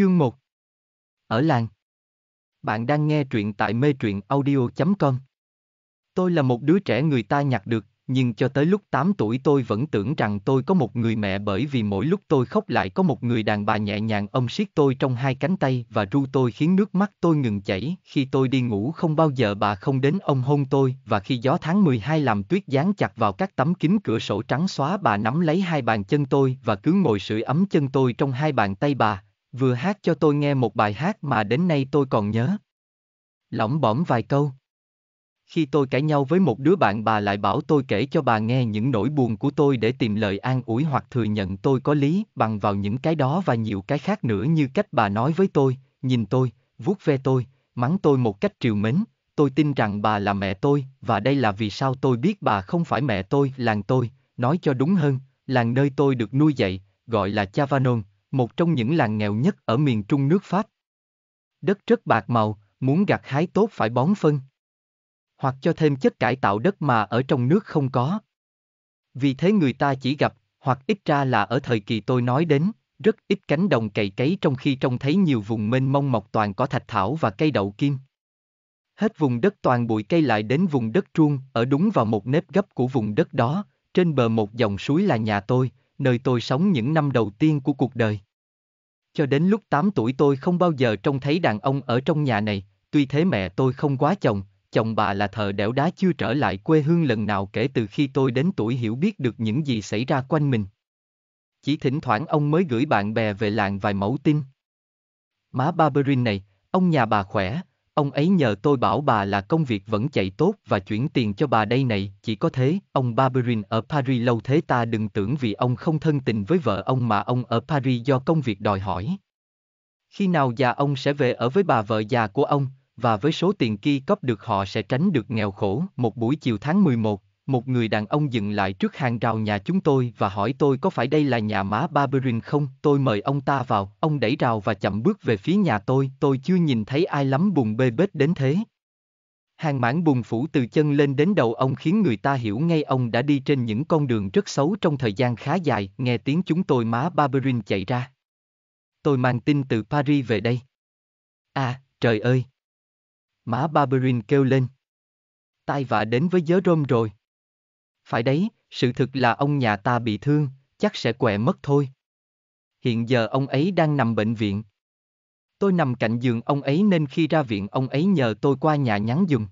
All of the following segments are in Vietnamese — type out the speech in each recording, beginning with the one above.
Chương 1 Ở làng Bạn đang nghe truyện tại mê truyện audio.com Tôi là một đứa trẻ người ta nhặt được, nhưng cho tới lúc 8 tuổi tôi vẫn tưởng rằng tôi có một người mẹ bởi vì mỗi lúc tôi khóc lại có một người đàn bà nhẹ nhàng ôm siết tôi trong hai cánh tay và ru tôi khiến nước mắt tôi ngừng chảy. Khi tôi đi ngủ không bao giờ bà không đến ôm hôn tôi và khi gió tháng 12 làm tuyết dán chặt vào các tấm kính cửa sổ trắng xóa bà nắm lấy hai bàn chân tôi và cứ ngồi sưởi ấm chân tôi trong hai bàn tay bà vừa hát cho tôi nghe một bài hát mà đến nay tôi còn nhớ. Lỏng bỏm vài câu. Khi tôi cãi nhau với một đứa bạn bà lại bảo tôi kể cho bà nghe những nỗi buồn của tôi để tìm lời an ủi hoặc thừa nhận tôi có lý bằng vào những cái đó và nhiều cái khác nữa như cách bà nói với tôi, nhìn tôi, vuốt ve tôi, mắng tôi một cách triều mến, tôi tin rằng bà là mẹ tôi và đây là vì sao tôi biết bà không phải mẹ tôi, làng tôi, nói cho đúng hơn, làng nơi tôi được nuôi dạy, gọi là Chavanon, một trong những làng nghèo nhất ở miền trung nước Pháp. Đất rất bạc màu, muốn gặt hái tốt phải bón phân. Hoặc cho thêm chất cải tạo đất mà ở trong nước không có. Vì thế người ta chỉ gặp, hoặc ít ra là ở thời kỳ tôi nói đến, rất ít cánh đồng cày cấy trong khi trông thấy nhiều vùng mênh mông mọc toàn có thạch thảo và cây đậu kim. Hết vùng đất toàn bụi cây lại đến vùng đất truông, ở đúng vào một nếp gấp của vùng đất đó, trên bờ một dòng suối là nhà tôi, nơi tôi sống những năm đầu tiên của cuộc đời cho đến lúc 8 tuổi tôi không bao giờ trông thấy đàn ông ở trong nhà này, tuy thế mẹ tôi không quá chồng, chồng bà là thợ đẻo đá chưa trở lại quê hương lần nào kể từ khi tôi đến tuổi hiểu biết được những gì xảy ra quanh mình. Chỉ thỉnh thoảng ông mới gửi bạn bè về làng vài mẫu tin. Má Barberin này, ông nhà bà khỏe, Ông ấy nhờ tôi bảo bà là công việc vẫn chạy tốt và chuyển tiền cho bà đây này, chỉ có thế, ông Barberin ở Paris lâu thế ta đừng tưởng vì ông không thân tình với vợ ông mà ông ở Paris do công việc đòi hỏi. Khi nào già ông sẽ về ở với bà vợ già của ông, và với số tiền kia cấp được họ sẽ tránh được nghèo khổ, một buổi chiều tháng 11, một người đàn ông dừng lại trước hàng rào nhà chúng tôi và hỏi tôi có phải đây là nhà má Barberin không, tôi mời ông ta vào, ông đẩy rào và chậm bước về phía nhà tôi, tôi chưa nhìn thấy ai lắm bùng bê bết đến thế. Hàng mảng bùn phủ từ chân lên đến đầu ông khiến người ta hiểu ngay ông đã đi trên những con đường rất xấu trong thời gian khá dài, nghe tiếng chúng tôi má Barberin chạy ra. Tôi mang tin từ Paris về đây. À, trời ơi! Má Barberin kêu lên. Tai vạ đến với giới rôm rồi. Phải đấy, sự thực là ông nhà ta bị thương, chắc sẽ què mất thôi. Hiện giờ ông ấy đang nằm bệnh viện. Tôi nằm cạnh giường ông ấy nên khi ra viện ông ấy nhờ tôi qua nhà nhắn giùm.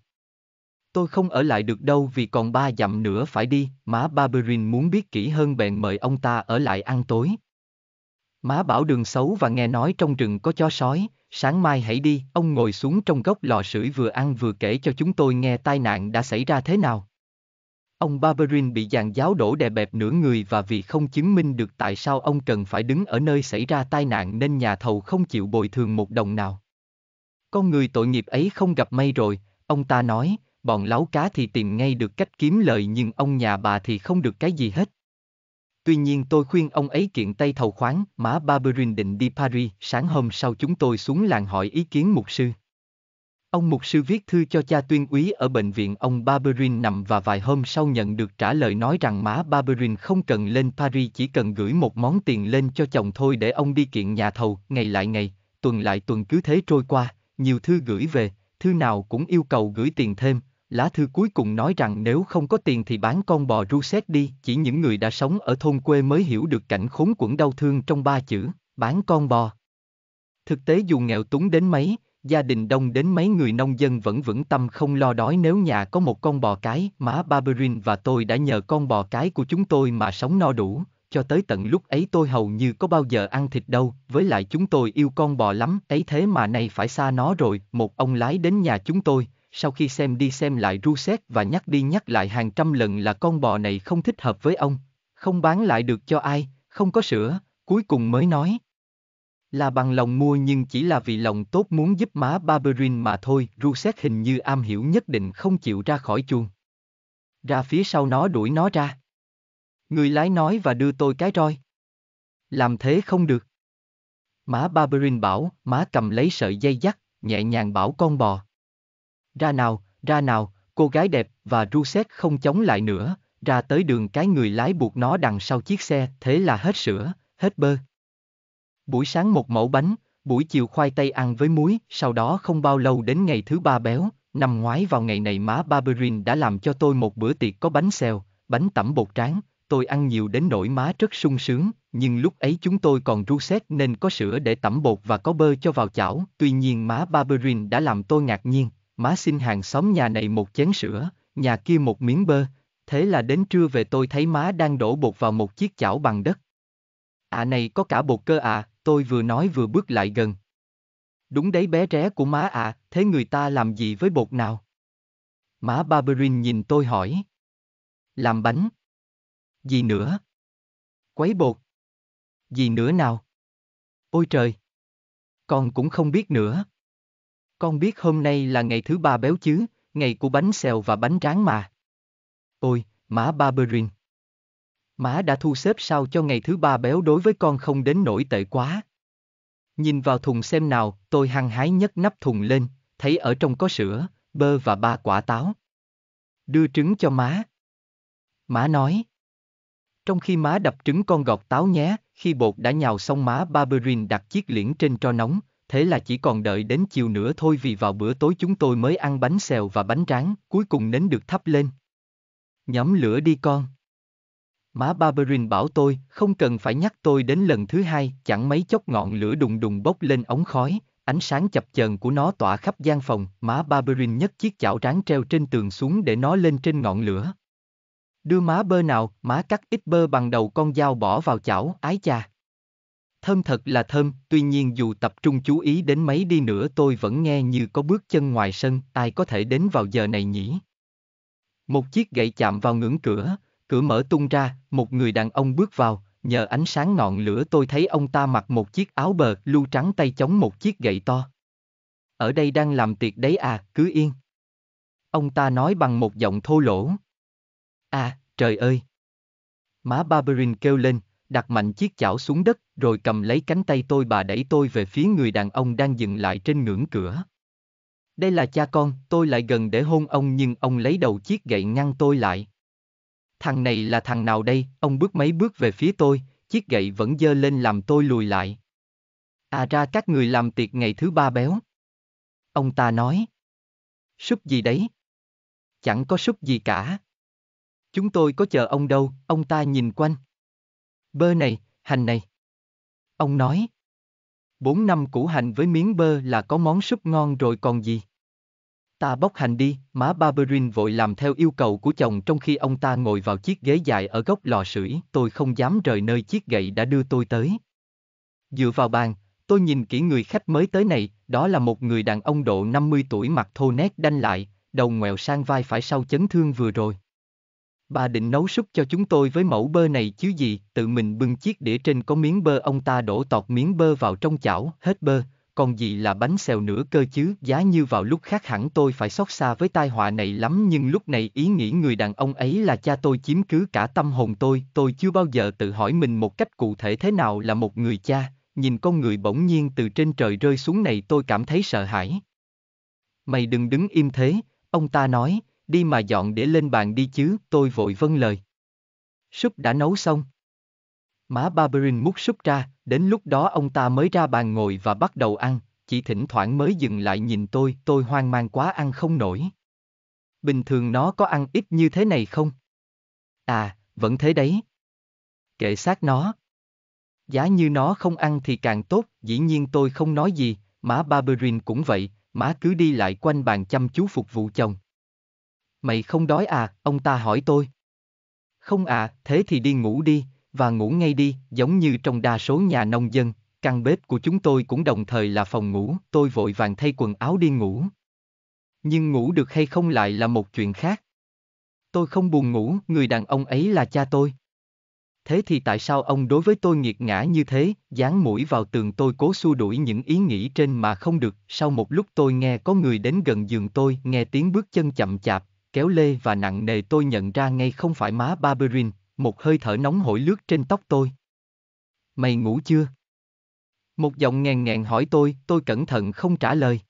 Tôi không ở lại được đâu vì còn ba dặm nữa phải đi, má Barberin muốn biết kỹ hơn bèn mời ông ta ở lại ăn tối. Má bảo đường xấu và nghe nói trong rừng có chó sói, sáng mai hãy đi, ông ngồi xuống trong góc lò sưởi vừa ăn vừa kể cho chúng tôi nghe tai nạn đã xảy ra thế nào. Ông Barberin bị dàn giáo đổ đè bẹp nửa người và vì không chứng minh được tại sao ông cần phải đứng ở nơi xảy ra tai nạn nên nhà thầu không chịu bồi thường một đồng nào. Con người tội nghiệp ấy không gặp may rồi, ông ta nói, bọn láo cá thì tìm ngay được cách kiếm lời nhưng ông nhà bà thì không được cái gì hết. Tuy nhiên tôi khuyên ông ấy kiện tay thầu khoáng, má Barberin định đi Paris, sáng hôm sau chúng tôi xuống làng hỏi ý kiến mục sư. Ông mục sư viết thư cho cha tuyên úy ở bệnh viện ông Barberin nằm và vài hôm sau nhận được trả lời nói rằng má Barberin không cần lên Paris chỉ cần gửi một món tiền lên cho chồng thôi để ông đi kiện nhà thầu, ngày lại ngày, tuần lại tuần cứ thế trôi qua, nhiều thư gửi về, thư nào cũng yêu cầu gửi tiền thêm, lá thư cuối cùng nói rằng nếu không có tiền thì bán con bò Russet đi, chỉ những người đã sống ở thôn quê mới hiểu được cảnh khốn quẫn đau thương trong ba chữ, bán con bò. Thực tế dù nghèo túng đến mấy, gia đình đông đến mấy người nông dân vẫn vững tâm không lo đói nếu nhà có một con bò cái, má Barberin và tôi đã nhờ con bò cái của chúng tôi mà sống no đủ, cho tới tận lúc ấy tôi hầu như có bao giờ ăn thịt đâu, với lại chúng tôi yêu con bò lắm, ấy thế mà nay phải xa nó rồi, một ông lái đến nhà chúng tôi, sau khi xem đi xem lại ru xét và nhắc đi nhắc lại hàng trăm lần là con bò này không thích hợp với ông, không bán lại được cho ai, không có sữa, cuối cùng mới nói. Là bằng lòng mua nhưng chỉ là vì lòng tốt muốn giúp má Barberin mà thôi, Ruset hình như am hiểu nhất định không chịu ra khỏi chuông. Ra phía sau nó đuổi nó ra. Người lái nói và đưa tôi cái roi. Làm thế không được. Má Barberin bảo, má cầm lấy sợi dây dắt, nhẹ nhàng bảo con bò. Ra nào, ra nào, cô gái đẹp và Ruset không chống lại nữa, ra tới đường cái người lái buộc nó đằng sau chiếc xe, thế là hết sữa, hết bơ buổi sáng một mẫu bánh, buổi chiều khoai tây ăn với muối, sau đó không bao lâu đến ngày thứ ba béo, năm ngoái vào ngày này má Barberin đã làm cho tôi một bữa tiệc có bánh xèo, bánh tẩm bột tráng, tôi ăn nhiều đến nỗi má rất sung sướng, nhưng lúc ấy chúng tôi còn ru xét nên có sữa để tẩm bột và có bơ cho vào chảo, tuy nhiên má Barberin đã làm tôi ngạc nhiên, má xin hàng xóm nhà này một chén sữa, nhà kia một miếng bơ, thế là đến trưa về tôi thấy má đang đổ bột vào một chiếc chảo bằng đất. À này có cả bột cơ à, tôi vừa nói vừa bước lại gần. Đúng đấy bé ré của má ạ, à, thế người ta làm gì với bột nào? Má Barberin nhìn tôi hỏi. Làm bánh. Gì nữa? Quấy bột. Gì nữa nào? Ôi trời! Con cũng không biết nữa. Con biết hôm nay là ngày thứ ba béo chứ, ngày của bánh xèo và bánh tráng mà. Ôi, má Barberin. Má đã thu xếp sao cho ngày thứ ba béo đối với con không đến nổi tệ quá. Nhìn vào thùng xem nào, tôi hăng hái nhấc nắp thùng lên, thấy ở trong có sữa, bơ và ba quả táo. Đưa trứng cho má. Má nói. Trong khi má đập trứng con gọt táo nhé, khi bột đã nhào xong má Barberin đặt chiếc liễn trên cho nóng, thế là chỉ còn đợi đến chiều nữa thôi vì vào bữa tối chúng tôi mới ăn bánh xèo và bánh tráng, cuối cùng nến được thắp lên. Nhóm lửa đi con. Má Barberin bảo tôi, không cần phải nhắc tôi đến lần thứ hai, chẳng mấy chốc ngọn lửa đùng đùng bốc lên ống khói, ánh sáng chập chờn của nó tỏa khắp gian phòng, má Barberin nhấc chiếc chảo ráng treo trên tường xuống để nó lên trên ngọn lửa. Đưa má bơ nào, má cắt ít bơ bằng đầu con dao bỏ vào chảo, ái cha, Thơm thật là thơm, tuy nhiên dù tập trung chú ý đến mấy đi nữa tôi vẫn nghe như có bước chân ngoài sân, ai có thể đến vào giờ này nhỉ? Một chiếc gậy chạm vào ngưỡng cửa, Cửa mở tung ra, một người đàn ông bước vào, nhờ ánh sáng ngọn lửa tôi thấy ông ta mặc một chiếc áo bờ lưu trắng tay chống một chiếc gậy to. Ở đây đang làm tiệc đấy à, cứ yên. Ông ta nói bằng một giọng thô lỗ. À, trời ơi! Má Barberin kêu lên, đặt mạnh chiếc chảo xuống đất, rồi cầm lấy cánh tay tôi bà đẩy tôi về phía người đàn ông đang dừng lại trên ngưỡng cửa. Đây là cha con, tôi lại gần để hôn ông nhưng ông lấy đầu chiếc gậy ngăn tôi lại thằng này là thằng nào đây, ông bước mấy bước về phía tôi, chiếc gậy vẫn dơ lên làm tôi lùi lại. À ra các người làm tiệc ngày thứ ba béo. Ông ta nói. Súp gì đấy? Chẳng có súp gì cả. Chúng tôi có chờ ông đâu, ông ta nhìn quanh. Bơ này, hành này. Ông nói. Bốn năm củ hành với miếng bơ là có món súp ngon rồi còn gì. Ta bốc hành đi, má Barberin vội làm theo yêu cầu của chồng trong khi ông ta ngồi vào chiếc ghế dài ở góc lò sưởi, tôi không dám rời nơi chiếc gậy đã đưa tôi tới. Dựa vào bàn, tôi nhìn kỹ người khách mới tới này, đó là một người đàn ông độ 50 tuổi mặt thô nét đanh lại, đầu ngoẹo sang vai phải sau chấn thương vừa rồi. Bà định nấu súp cho chúng tôi với mẫu bơ này chứ gì, tự mình bưng chiếc đĩa trên có miếng bơ ông ta đổ tọt miếng bơ vào trong chảo, hết bơ, còn gì là bánh xèo nữa cơ chứ giá như vào lúc khác hẳn tôi phải xót xa với tai họa này lắm nhưng lúc này ý nghĩ người đàn ông ấy là cha tôi chiếm cứ cả tâm hồn tôi tôi chưa bao giờ tự hỏi mình một cách cụ thể thế nào là một người cha nhìn con người bỗng nhiên từ trên trời rơi xuống này tôi cảm thấy sợ hãi mày đừng đứng im thế ông ta nói đi mà dọn để lên bàn đi chứ tôi vội vâng lời súp đã nấu xong Má Barberin mút súp ra, đến lúc đó ông ta mới ra bàn ngồi và bắt đầu ăn, chỉ thỉnh thoảng mới dừng lại nhìn tôi, tôi hoang mang quá ăn không nổi. Bình thường nó có ăn ít như thế này không? À, vẫn thế đấy. Kệ xác nó. Giá như nó không ăn thì càng tốt, dĩ nhiên tôi không nói gì, má Barberin cũng vậy, má cứ đi lại quanh bàn chăm chú phục vụ chồng. Mày không đói à, ông ta hỏi tôi. Không à, thế thì đi ngủ đi, và ngủ ngay đi, giống như trong đa số nhà nông dân, căn bếp của chúng tôi cũng đồng thời là phòng ngủ, tôi vội vàng thay quần áo đi ngủ. Nhưng ngủ được hay không lại là một chuyện khác. Tôi không buồn ngủ, người đàn ông ấy là cha tôi. Thế thì tại sao ông đối với tôi nghiệt ngã như thế, dán mũi vào tường tôi cố xua đuổi những ý nghĩ trên mà không được, sau một lúc tôi nghe có người đến gần giường tôi, nghe tiếng bước chân chậm chạp, kéo lê và nặng nề tôi nhận ra ngay không phải má Barberin, một hơi thở nóng hổi lướt trên tóc tôi. Mày ngủ chưa? Một giọng ngàn ngàn hỏi tôi, tôi cẩn thận không trả lời.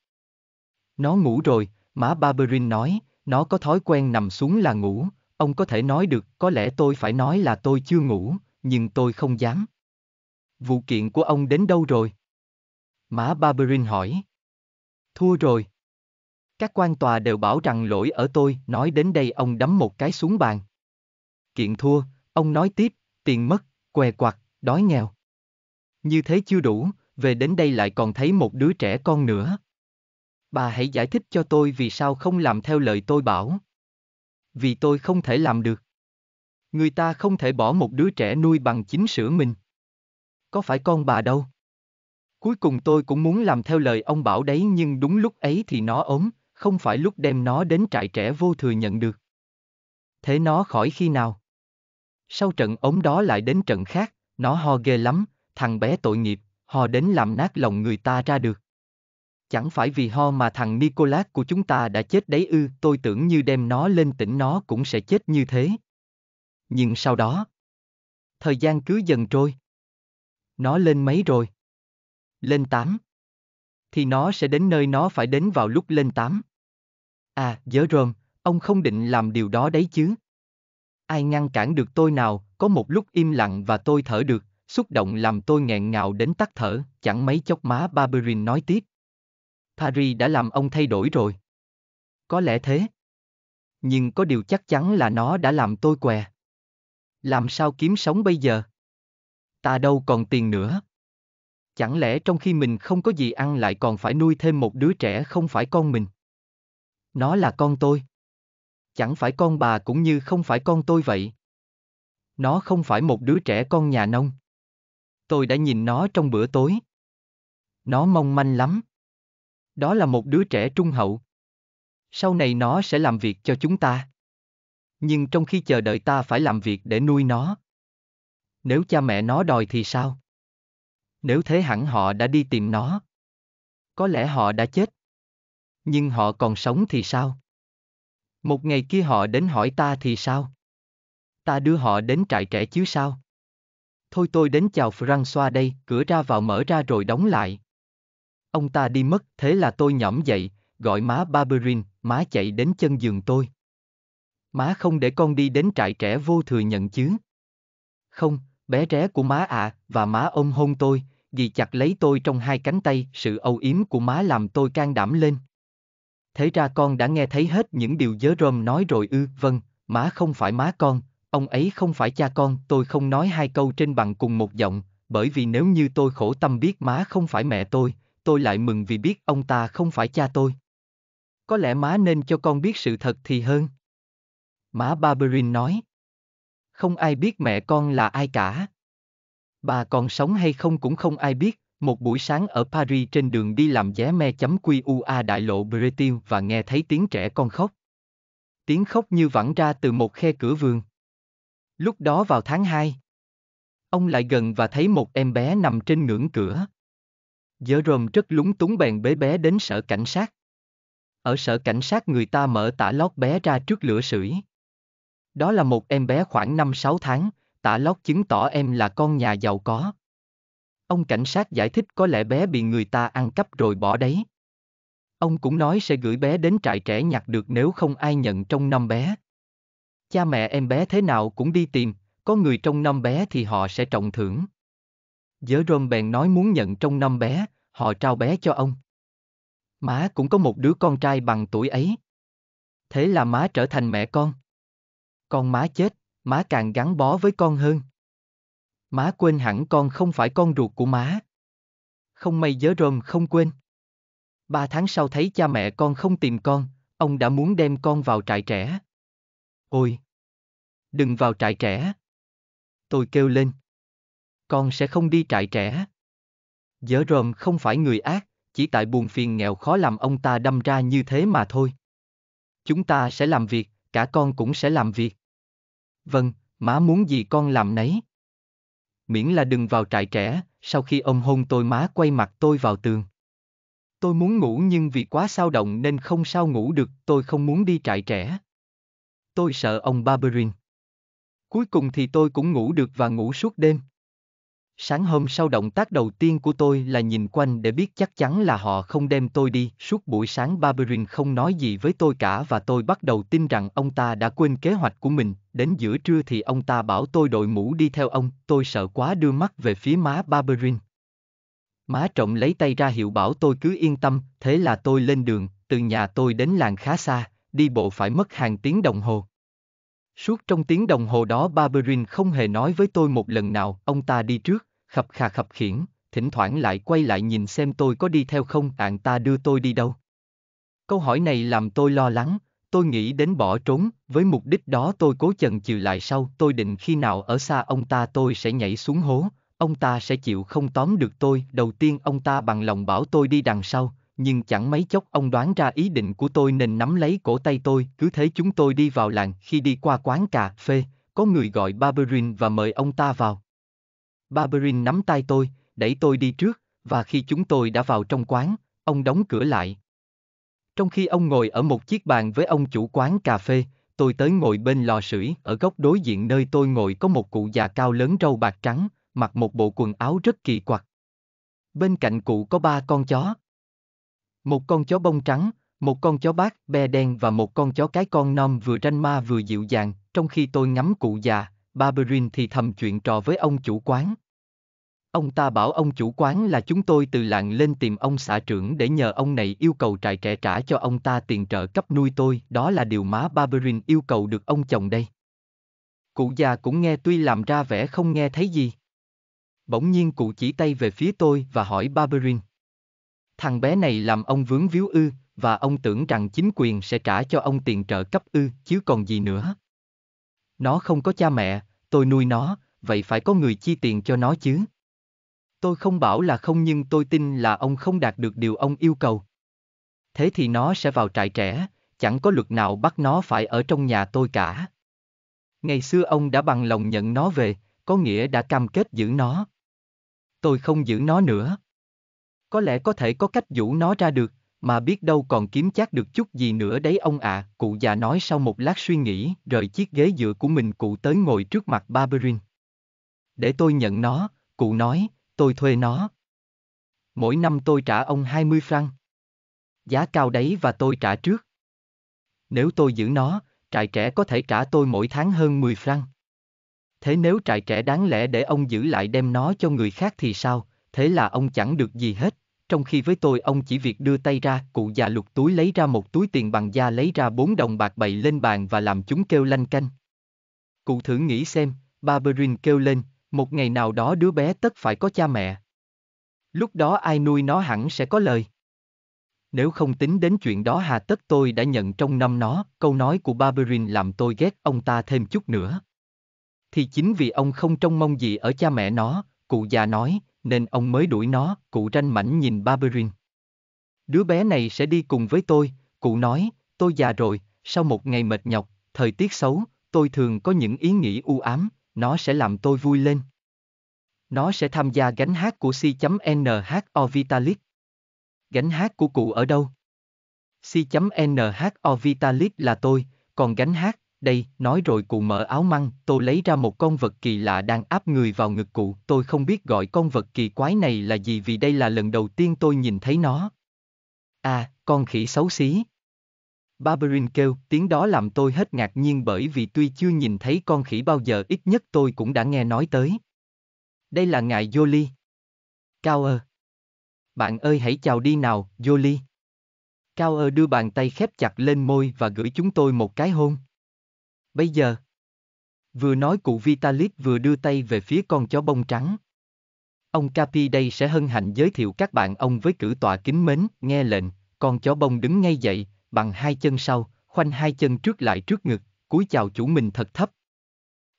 Nó ngủ rồi, má Barberin nói, nó có thói quen nằm xuống là ngủ, ông có thể nói được, có lẽ tôi phải nói là tôi chưa ngủ, nhưng tôi không dám. Vụ kiện của ông đến đâu rồi? Má Barberin hỏi. Thua rồi. Các quan tòa đều bảo rằng lỗi ở tôi, nói đến đây ông đấm một cái xuống bàn. Kiện thua, Ông nói tiếp, tiền mất, què quặt, đói nghèo. Như thế chưa đủ, về đến đây lại còn thấy một đứa trẻ con nữa. Bà hãy giải thích cho tôi vì sao không làm theo lời tôi bảo. Vì tôi không thể làm được. Người ta không thể bỏ một đứa trẻ nuôi bằng chính sữa mình. Có phải con bà đâu? Cuối cùng tôi cũng muốn làm theo lời ông bảo đấy nhưng đúng lúc ấy thì nó ốm, không phải lúc đem nó đến trại trẻ vô thừa nhận được. Thế nó khỏi khi nào? Sau trận ống đó lại đến trận khác, nó ho ghê lắm, thằng bé tội nghiệp, ho đến làm nát lòng người ta ra được. Chẳng phải vì ho mà thằng Nicolas của chúng ta đã chết đấy ư, tôi tưởng như đem nó lên tỉnh nó cũng sẽ chết như thế. Nhưng sau đó, thời gian cứ dần trôi. Nó lên mấy rồi? Lên tám, Thì nó sẽ đến nơi nó phải đến vào lúc lên tám. À, dở rơm, ông không định làm điều đó đấy chứ ai ngăn cản được tôi nào, có một lúc im lặng và tôi thở được, xúc động làm tôi nghẹn ngào đến tắt thở, chẳng mấy chốc má Barberin nói tiếp. Paris đã làm ông thay đổi rồi. Có lẽ thế. Nhưng có điều chắc chắn là nó đã làm tôi què. Làm sao kiếm sống bây giờ? Ta đâu còn tiền nữa. Chẳng lẽ trong khi mình không có gì ăn lại còn phải nuôi thêm một đứa trẻ không phải con mình? Nó là con tôi chẳng phải con bà cũng như không phải con tôi vậy. Nó không phải một đứa trẻ con nhà nông. Tôi đã nhìn nó trong bữa tối. Nó mong manh lắm. Đó là một đứa trẻ trung hậu. Sau này nó sẽ làm việc cho chúng ta. Nhưng trong khi chờ đợi ta phải làm việc để nuôi nó. Nếu cha mẹ nó đòi thì sao? Nếu thế hẳn họ đã đi tìm nó. Có lẽ họ đã chết. Nhưng họ còn sống thì sao? Một ngày kia họ đến hỏi ta thì sao? Ta đưa họ đến trại trẻ chứ sao? Thôi tôi đến chào Francois đây, cửa ra vào mở ra rồi đóng lại. Ông ta đi mất, thế là tôi nhõm dậy, gọi má Barberin, má chạy đến chân giường tôi. Má không để con đi đến trại trẻ vô thừa nhận chứ. Không, bé ré của má ạ, à, và má ôm hôn tôi, ghi chặt lấy tôi trong hai cánh tay, sự âu yếm của má làm tôi can đảm lên thế ra con đã nghe thấy hết những điều dớ rơm nói rồi ư, vâng, má không phải má con, ông ấy không phải cha con, tôi không nói hai câu trên bằng cùng một giọng, bởi vì nếu như tôi khổ tâm biết má không phải mẹ tôi, tôi lại mừng vì biết ông ta không phải cha tôi. Có lẽ má nên cho con biết sự thật thì hơn. Má Barberin nói. Không ai biết mẹ con là ai cả. Bà còn sống hay không cũng không ai biết, một buổi sáng ở Paris trên đường đi làm vé me chấm QUA đại lộ Bretil và nghe thấy tiếng trẻ con khóc. Tiếng khóc như vẳng ra từ một khe cửa vườn. Lúc đó vào tháng 2, ông lại gần và thấy một em bé nằm trên ngưỡng cửa. Giờ Jerome rất lúng túng bèn bế bé đến sở cảnh sát. Ở sở cảnh sát người ta mở tả lót bé ra trước lửa sưởi. Đó là một em bé khoảng 5-6 tháng, tả lót chứng tỏ em là con nhà giàu có. Ông cảnh sát giải thích có lẽ bé bị người ta ăn cắp rồi bỏ đấy. Ông cũng nói sẽ gửi bé đến trại trẻ nhặt được nếu không ai nhận trong năm bé. Cha mẹ em bé thế nào cũng đi tìm, có người trong năm bé thì họ sẽ trọng thưởng. Giới rôm bèn nói muốn nhận trong năm bé, họ trao bé cho ông. Má cũng có một đứa con trai bằng tuổi ấy. Thế là má trở thành mẹ con. Con má chết, má càng gắn bó với con hơn. Má quên hẳn con không phải con ruột của má. Không may dớ rơm không quên. Ba tháng sau thấy cha mẹ con không tìm con, ông đã muốn đem con vào trại trẻ. Ôi! Đừng vào trại trẻ! Tôi kêu lên. Con sẽ không đi trại trẻ. Dớ rơm không phải người ác, chỉ tại buồn phiền nghèo khó làm ông ta đâm ra như thế mà thôi. Chúng ta sẽ làm việc, cả con cũng sẽ làm việc. Vâng, má muốn gì con làm nấy miễn là đừng vào trại trẻ, sau khi ông hôn tôi má quay mặt tôi vào tường. Tôi muốn ngủ nhưng vì quá sao động nên không sao ngủ được, tôi không muốn đi trại trẻ. Tôi sợ ông Barberin. Cuối cùng thì tôi cũng ngủ được và ngủ suốt đêm. Sáng hôm sau động tác đầu tiên của tôi là nhìn quanh để biết chắc chắn là họ không đem tôi đi. Suốt buổi sáng Barberin không nói gì với tôi cả và tôi bắt đầu tin rằng ông ta đã quên kế hoạch của mình. Đến giữa trưa thì ông ta bảo tôi đội mũ đi theo ông, tôi sợ quá đưa mắt về phía má Barberin. Má trọng lấy tay ra hiệu bảo tôi cứ yên tâm, thế là tôi lên đường, từ nhà tôi đến làng khá xa, đi bộ phải mất hàng tiếng đồng hồ. Suốt trong tiếng đồng hồ đó Barberin không hề nói với tôi một lần nào, ông ta đi trước, khập khà khập khiển, thỉnh thoảng lại quay lại nhìn xem tôi có đi theo không bạn ta đưa tôi đi đâu. Câu hỏi này làm tôi lo lắng, tôi nghĩ đến bỏ trốn, với mục đích đó tôi cố chần chừ lại sau tôi định khi nào ở xa ông ta tôi sẽ nhảy xuống hố, ông ta sẽ chịu không tóm được tôi. Đầu tiên ông ta bằng lòng bảo tôi đi đằng sau, nhưng chẳng mấy chốc ông đoán ra ý định của tôi nên nắm lấy cổ tay tôi, cứ thế chúng tôi đi vào làng. Khi đi qua quán cà phê, có người gọi Barberin và mời ông ta vào. Barberin nắm tay tôi, đẩy tôi đi trước, và khi chúng tôi đã vào trong quán, ông đóng cửa lại. Trong khi ông ngồi ở một chiếc bàn với ông chủ quán cà phê, tôi tới ngồi bên lò sưởi, ở góc đối diện nơi tôi ngồi có một cụ già cao lớn râu bạc trắng, mặc một bộ quần áo rất kỳ quặc. Bên cạnh cụ có ba con chó. Một con chó bông trắng, một con chó bát, be đen và một con chó cái con non vừa ranh ma vừa dịu dàng, trong khi tôi ngắm cụ già, Barberin thì thầm chuyện trò với ông chủ quán. Ông ta bảo ông chủ quán là chúng tôi từ lạng lên tìm ông xã trưởng để nhờ ông này yêu cầu trại trẻ trả cho ông ta tiền trợ cấp nuôi tôi, đó là điều má Barberin yêu cầu được ông chồng đây. Cụ già cũng nghe tuy làm ra vẻ không nghe thấy gì. Bỗng nhiên cụ chỉ tay về phía tôi và hỏi Barberin. Thằng bé này làm ông vướng víu ư, và ông tưởng rằng chính quyền sẽ trả cho ông tiền trợ cấp ư, chứ còn gì nữa. Nó không có cha mẹ, tôi nuôi nó, vậy phải có người chi tiền cho nó chứ. Tôi không bảo là không nhưng tôi tin là ông không đạt được điều ông yêu cầu. Thế thì nó sẽ vào trại trẻ, chẳng có luật nào bắt nó phải ở trong nhà tôi cả. Ngày xưa ông đã bằng lòng nhận nó về, có nghĩa đã cam kết giữ nó. Tôi không giữ nó nữa. Có lẽ có thể có cách dụ nó ra được, mà biết đâu còn kiếm chắc được chút gì nữa đấy ông ạ, à. cụ già nói sau một lát suy nghĩ, rời chiếc ghế dựa của mình cụ tới ngồi trước mặt Barberin. Để tôi nhận nó, cụ nói, tôi thuê nó. Mỗi năm tôi trả ông 20 franc. Giá cao đấy và tôi trả trước. Nếu tôi giữ nó, trại trẻ có thể trả tôi mỗi tháng hơn 10 franc. Thế nếu trại trẻ đáng lẽ để ông giữ lại đem nó cho người khác thì sao, thế là ông chẳng được gì hết, trong khi với tôi ông chỉ việc đưa tay ra, cụ già lục túi lấy ra một túi tiền bằng da lấy ra bốn đồng bạc bậy lên bàn và làm chúng kêu lanh canh. Cụ thử nghĩ xem, Barberin kêu lên, một ngày nào đó đứa bé tất phải có cha mẹ. Lúc đó ai nuôi nó hẳn sẽ có lời. Nếu không tính đến chuyện đó hà tất tôi đã nhận trong năm nó, câu nói của Barberin làm tôi ghét ông ta thêm chút nữa. Thì chính vì ông không trông mong gì ở cha mẹ nó, cụ già nói, nên ông mới đuổi nó, cụ tranh mảnh nhìn Barberin. Đứa bé này sẽ đi cùng với tôi, cụ nói, tôi già rồi, sau một ngày mệt nhọc, thời tiết xấu, tôi thường có những ý nghĩ u ám, nó sẽ làm tôi vui lên. Nó sẽ tham gia gánh hát của C.NHO Vitalik. Gánh hát của cụ ở đâu? C.NHO Vitalik là tôi, còn gánh hát, đây, nói rồi cụ mở áo măng, tôi lấy ra một con vật kỳ lạ đang áp người vào ngực cụ. Tôi không biết gọi con vật kỳ quái này là gì vì đây là lần đầu tiên tôi nhìn thấy nó. À, con khỉ xấu xí. Barberin kêu, tiếng đó làm tôi hết ngạc nhiên bởi vì tuy chưa nhìn thấy con khỉ bao giờ ít nhất tôi cũng đã nghe nói tới. Đây là ngài Jolie. Cao ơ. Bạn ơi hãy chào đi nào, Jolie. Cao ơ đưa bàn tay khép chặt lên môi và gửi chúng tôi một cái hôn bây giờ. Vừa nói cụ Vitalik vừa đưa tay về phía con chó bông trắng. Ông Capi đây sẽ hân hạnh giới thiệu các bạn ông với cử tọa kính mến, nghe lệnh, con chó bông đứng ngay dậy, bằng hai chân sau, khoanh hai chân trước lại trước ngực, cúi chào chủ mình thật thấp.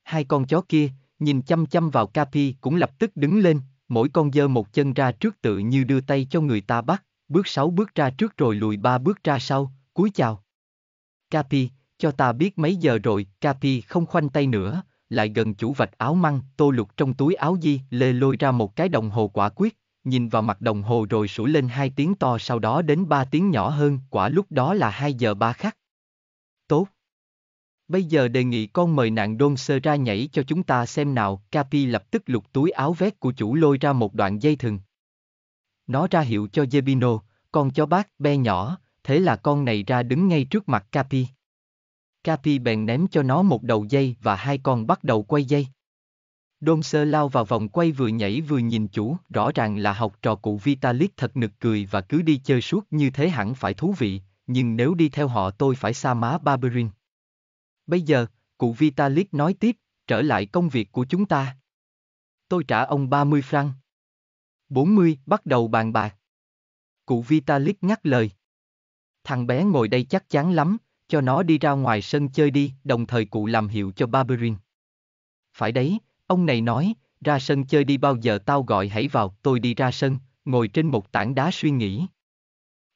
Hai con chó kia, nhìn chăm chăm vào Capi cũng lập tức đứng lên, mỗi con dơ một chân ra trước tự như đưa tay cho người ta bắt, bước sáu bước ra trước rồi lùi ba bước ra sau, cúi chào. Capi, cho ta biết mấy giờ rồi, Capi không khoanh tay nữa, lại gần chủ vạch áo măng, tô lục trong túi áo di, lê lôi ra một cái đồng hồ quả quyết, nhìn vào mặt đồng hồ rồi sủi lên hai tiếng to sau đó đến ba tiếng nhỏ hơn, quả lúc đó là hai giờ ba khắc. Tốt. Bây giờ đề nghị con mời nạn đôn sơ ra nhảy cho chúng ta xem nào, Capi lập tức lục túi áo vét của chủ lôi ra một đoạn dây thừng. Nó ra hiệu cho Jebino, con cho bác, be nhỏ, thế là con này ra đứng ngay trước mặt Capi. Capi bèn ném cho nó một đầu dây và hai con bắt đầu quay dây. Đôn sơ lao vào vòng quay vừa nhảy vừa nhìn chủ, rõ ràng là học trò cụ Vitalik thật nực cười và cứ đi chơi suốt như thế hẳn phải thú vị, nhưng nếu đi theo họ tôi phải xa má Barberin. Bây giờ, cụ Vitalik nói tiếp, trở lại công việc của chúng ta. Tôi trả ông 30 franc. 40, bắt đầu bàn bạc. Cụ Vitalik ngắt lời. Thằng bé ngồi đây chắc chắn lắm, cho nó đi ra ngoài sân chơi đi, đồng thời cụ làm hiệu cho Barberin. Phải đấy, ông này nói, ra sân chơi đi bao giờ tao gọi hãy vào, tôi đi ra sân, ngồi trên một tảng đá suy nghĩ.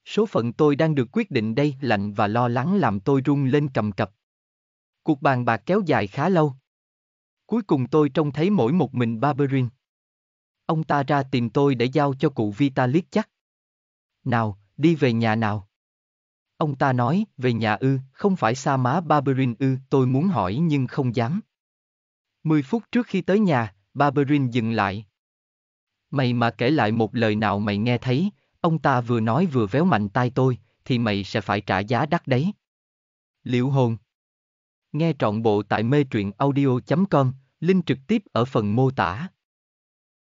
Số phận tôi đang được quyết định đây, lạnh và lo lắng làm tôi run lên cầm cập. Cuộc bàn bạc kéo dài khá lâu. Cuối cùng tôi trông thấy mỗi một mình Barberin. Ông ta ra tìm tôi để giao cho cụ Vitalik chắc. Nào, đi về nhà nào. Ông ta nói, về nhà ư, không phải sa má Barberin ư, tôi muốn hỏi nhưng không dám. Mười phút trước khi tới nhà, Barberin dừng lại. Mày mà kể lại một lời nào mày nghe thấy, ông ta vừa nói vừa véo mạnh tay tôi, thì mày sẽ phải trả giá đắt đấy. Liệu hồn Nghe trọn bộ tại mê truyện audio.com, link trực tiếp ở phần mô tả.